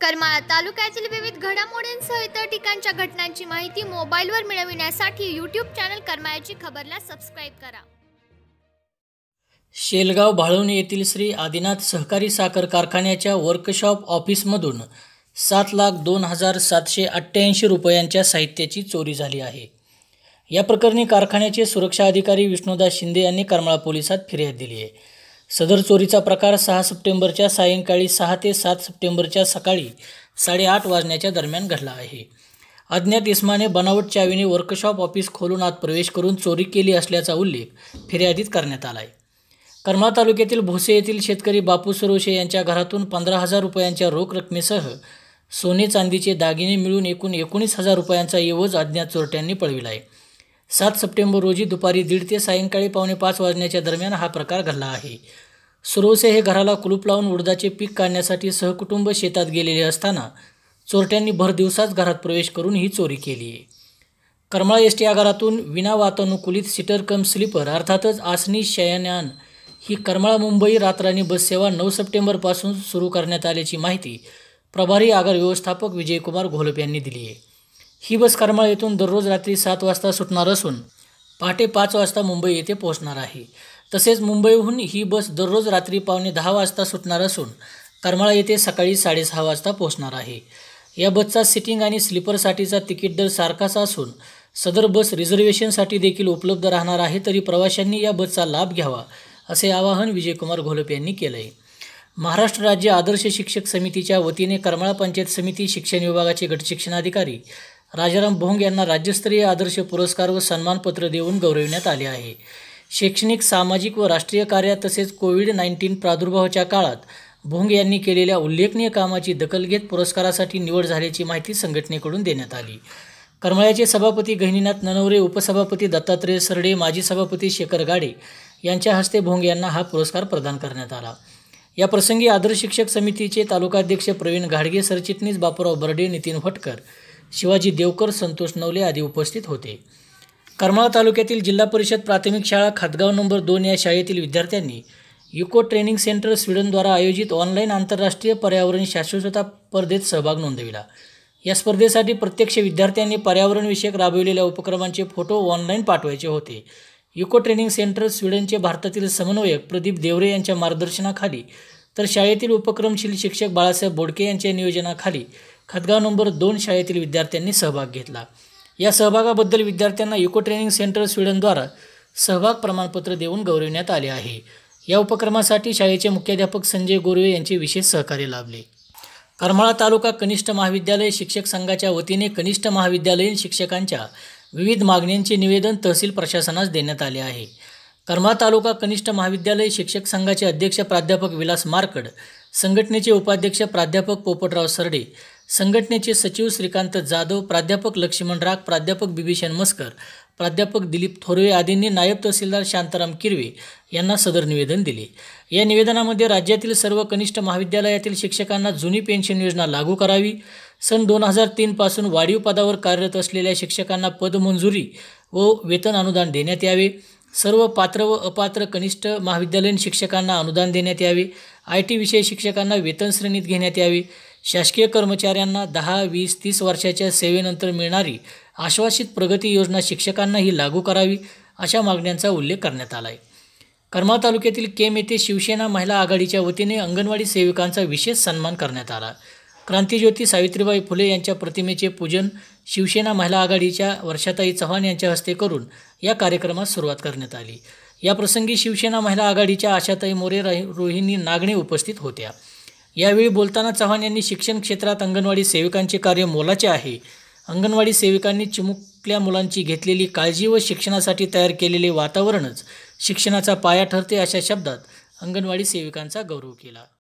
करमाळा तालुक्यातील विविध घडामोडींसह इतर ठिकाणच्या घटनांची माहिती मोबाईलवर मिळविण्यासाठी यूट्यूब चॅनल करमाळ्याची खबरला सबस्क्राईब करा शेलगाव भाळून येथील श्री आदिनाथ सहकारी साखर कारखान्याच्या वर्कशॉप ऑफिसमधून सात लाख दोन हजार सातशे अठ्ठ्याऐंशी रुपयांच्या साहित्याची चोरी झाली आहे या प्रकरणी कारखान्याचे सुरक्षा अधिकारी विष्णुदास शिंदे यांनी करमाळा पोलिसात फिर्याद दिली आहे सदर चोरीचा प्रकार सहा सप्टेंबरच्या सायंकाळी सहा ते सात सप्टेंबरच्या सकाळी साडेआठ वाजण्याच्या दरम्यान घडला आहे अज्ञात इस्माने बनावट चावीने वर्कशॉप ऑफिस खोलून आत प्रवेश करून चोरी केली असल्याचा उल्लेख फिर्यादीत करण्यात आला आहे कर्मा तालुक्यातील भोसे येथील शेतकरी बापू सरोशे यांच्या घरातून पंधरा हजार रुपयांच्या रोख रकमेसह सोने चांदीचे दागिने मिळून एकूण एकोणीस हजार रुपयांचा येवज अज्ञात चोरट्यांनी पळविला आहे सात सप्टेंबर रोजी दुपारी दीड ते सायंकाळी पावणे पाच वाजण्याच्या दरम्यान हा प्रकार घडला आहे सुरोसे हे घराला कुलूप लावून उडदाचे पीक काढण्यासाठी सहकुटुंब शेतात गेलेले असताना चोरट्यांनी भर दिवसाच घरात प्रवेश करून ही चोरी केली आहे करमाळा एस टी आगारातून विना वातानुकूलित सिटर कम स्लीपर अर्थातच आसनी शयनयान ही करमाळा मुंबई रातराणी बससेवा नऊ सप्टेंबरपासून सुरू करण्यात आल्याची माहिती प्रभारी आगार व्यवस्थापक विजयकुमार घोलप यांनी दिली आहे ही बस करमाळ येथून दररोज रात्री सात वाजता सुटणार असून पहाटे पाच वाजता मुंबई येथे पोहोचणार आहे तसेच मुंबईहून ही बस दररोज रात्री पावणे दहा वाजता सुटणार असून करमाळा येथे सकाळी साडेसहा वाजता पोहोचणार आहे या बसचा सिटिंग आणि स्लीपरसाठीचा तिकीट दर सारखाच असून सदर बस रिझर्वेशनसाठी देखील उपलब्ध राहणार आहे तरी प्रवाशांनी या बसचा लाभ घ्यावा असे आवाहन विजयकुमार घोलप यांनी केलं आहे महाराष्ट्र राज्य आदर्श शिक्षक समितीच्या वतीने करमाळा पंचायत समिती शिक्षण विभागाचे गटशिक्षणाधिकारी राजाराम भोंग यांना राज्यस्तरीय आदर्श पुरस्कार व सन्मानपत्र देऊन गौरविण्यात आले आहे शैक्षणिक सामाजिक व राष्ट्रीय कार्यात तसेच कोविड नाईन्टीन प्रादुर्भावाच्या काळात भोंग यांनी केलेल्या उल्लेखनीय कामाची दखल घेत पुरस्कारासाठी निवड झाल्याची माहिती संघटनेकडून देण्यात आली करमळ्याचे सभापती गहिनीनाथ ननवरे उपसभापती दत्तात्रय सरडे माजी सभापती शेखर गाडे यांच्या हस्ते भोंग यांना हा पुरस्कार प्रदान करण्यात आला या प्रसंगी आदर्श शिक्षक समितीचे तालुकाध्यक्ष प्रवीण घाडगे सरचिटणीस बापूराव बर्डे नितीन भटकर शिवाजी देवकर संतोष नवले आदी उपस्थित होते करमाळा तालुक्यातील जिल्हा परिषद प्राथमिक शाळा खातगाव नंबर दोन या शाळेतील विद्यार्थ्यांनी युको ट्रेनिंग सेंटर स्वीडनद्वारा आयोजित ऑनलाईन आंतरराष्ट्रीय पर्यावरण शाश्वतता स्पर्धेत सहभाग नोंदविला या स्पर्धेसाठी प्रत्यक्ष विद्यार्थ्यांनी पर्यावरणविषयक राबविलेल्या उपक्रमांचे फोटो ऑनलाईन पाठवायचे होते युको ट्रेनिंग सेंटर स्वीडनचे भारतातील समन्वयक प्रदीप देवरे यांच्या मार्गदर्शनाखाली तर शाळेतील उपक्रमशील शिक्षक बाळासाहेब बोडके यांच्या नियोजनाखाली खतगाव नंबर दोन शाळेतील विद्यार्थ्यांनी सहभाग घेतला या सहभागाबद्दल विद्यार्थ्यांना इको ट्रेनिंग सेंटर स्वीडनद्वारा सहभाग प्रमाणपत्र देऊन गौरविण्यात आले आहे या उपक्रमासाठी शाळेचे मुख्याध्यापक संजय गोरवे यांचे विशेष सहकार्य लाभले करमाळा तालुका कनिष्ठ महाविद्यालय शिक्षक संघाच्या वतीने कनिष्ठ महाविद्यालयीन शिक्षकांच्या विविध मागण्यांचे निवेदन तहसील प्रशासनास देण्यात आले आहे करमाळा तालुका कनिष्ठ महाविद्यालय शिक्षक संघाचे अध्यक्ष प्राध्यापक विलास मार्कड संघटनेचे उपाध्यक्ष प्राध्यापक पोपटराव सरडे संघटनेचे सचिव श्रीकांत जाधव प्राध्यापक लक्ष्मण राग प्राध्यापक बिभीषण मस्कर प्राध्यापक दिलीप थोरवे आदींनी नायब तहसीलदार शांताराम किरवे यांना सदर निवेदन दिले या निवेदनामध्ये राज्यातील सर्व कनिष्ठ महाविद्यालयातील शिक्षकांना जुनी पेन्शन योजना लागू करावी सन दोन हजार तीनपासून वाढीव पदावर कार्यरत असलेल्या शिक्षकांना पदमंजुरी व वेतन अनुदान देण्यात यावे सर्व पात्र व अपात्र कनिष्ठ महाविद्यालयीन शिक्षकांना अनुदान देण्यात यावे आय टी विषय शिक्षकांना वेतन श्रेणीत घेण्यात यावे शासकीय कर्मचाऱ्यांना दहा वीस तीस वर्षाच्या सेवेनंतर मिळणारी आश्वासित प्रगती योजना शिक्षकांनाही लागू करावी अशा मागण्यांचा उल्लेख करण्यात आला आहे कर्मा तालुक्यातील केम येथे शिवसेना महिला आघाडीच्या वतीने अंगणवाडी सेविकांचा विशेष सन्मान करण्यात आला क्रांतिज्योती सावित्रीबाई फुले यांच्या प्रतिमेचे पूजन शिवसेना महिला आघाडीच्या वर्षाताई चव्हाण यांच्या हस्ते करून या कार्यक्रमास सुरुवात करण्यात आली याप्रसंगी शिवसेना महिला आघाडीच्या आशाताई मोरे रोहिणी नागणे उपस्थित होत्या यावेळी बोलताना चव्हाण यांनी शिक्षण क्षेत्रात अंगणवाडी सेविकांचे कार्य मोलाचे आहे अंगणवाडी सेविकांनी चिमुकल्या मुलांची घेतलेली काळजी व शिक्षणासाठी तयार केलेले वातावरणच शिक्षणाचा पाया ठरते अशा शब्दात अंगणवाडी सेविकांचा गौरव केला